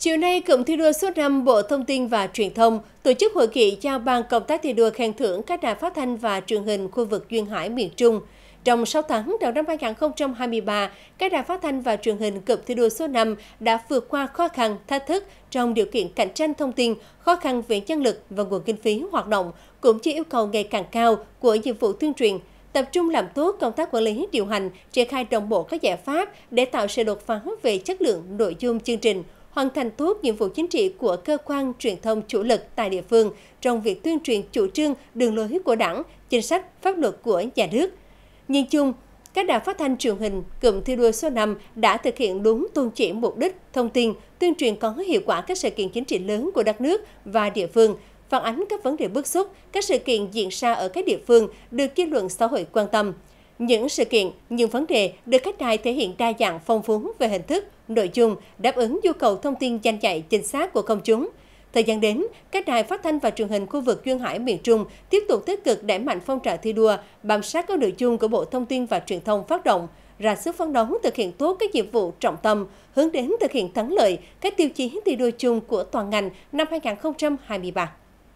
Chiều nay, Cụm thi đua số 5 Bộ Thông tin và Truyền thông tổ chức hội nghị giao ban công tác thi đua khen thưởng các đài phát thanh và truyền hình khu vực Duyên Hải miền Trung. Trong 6 tháng đầu năm 2023, các đài phát thanh và truyền hình cụm thi đua số 5 đã vượt qua khó khăn, thách thức trong điều kiện cạnh tranh thông tin, khó khăn về nhân lực và nguồn kinh phí hoạt động, cũng như yêu cầu ngày càng cao của nhiệm vụ tuyên truyền, tập trung làm tốt công tác quản lý điều hành, triển khai đồng bộ các giải pháp để tạo sự đột phá về chất lượng nội dung chương trình, hoàn thành tốt nhiệm vụ chính trị của cơ quan truyền thông chủ lực tại địa phương trong việc tuyên truyền chủ trương, đường lối của đảng, chính sách, pháp luật của nhà nước. Nhìn chung, các đài phát thanh truyền hình cụm thi đua số 5 đã thực hiện đúng tôn chỉ mục đích, thông tin, tuyên truyền có hiệu quả các sự kiện chính trị lớn của đất nước và địa phương, phản ánh các vấn đề bức xúc, các sự kiện diễn ra ở các địa phương được dư luận xã hội quan tâm. Những sự kiện, những vấn đề được khách đài thể hiện đa dạng phong phú về hình thức, nội dung, đáp ứng nhu cầu thông tin danh chạy chính xác của công chúng. Thời gian đến, các đài phát thanh và truyền hình khu vực Duyên Hải miền Trung tiếp tục tích cực đẩy mạnh phong trào thi đua, bám sát các nội dung của Bộ Thông tin và Truyền thông phát động, ra sức phấn đấu thực hiện tốt các nhiệm vụ trọng tâm, hướng đến thực hiện thắng lợi các tiêu chí thi đua chung của toàn ngành năm 2023.